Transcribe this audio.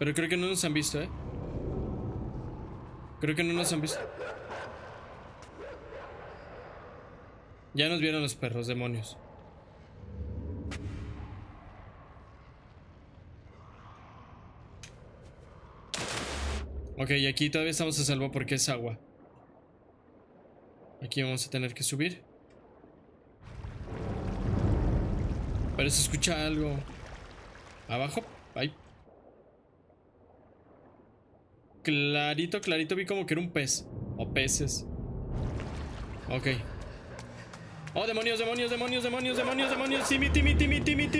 Pero creo que no nos han visto, ¿eh? Creo que no nos han visto. Ya nos vieron los perros, demonios. Ok, y aquí todavía estamos a salvo porque es agua. Aquí vamos a tener que subir. Pero se escucha algo. ¿Abajo? Ahí. Clarito, clarito vi como que era un pez. O peces. Ok. Oh, demonios, demonios, demonios, demonios, demonios, demonios. Timmy, mi, mi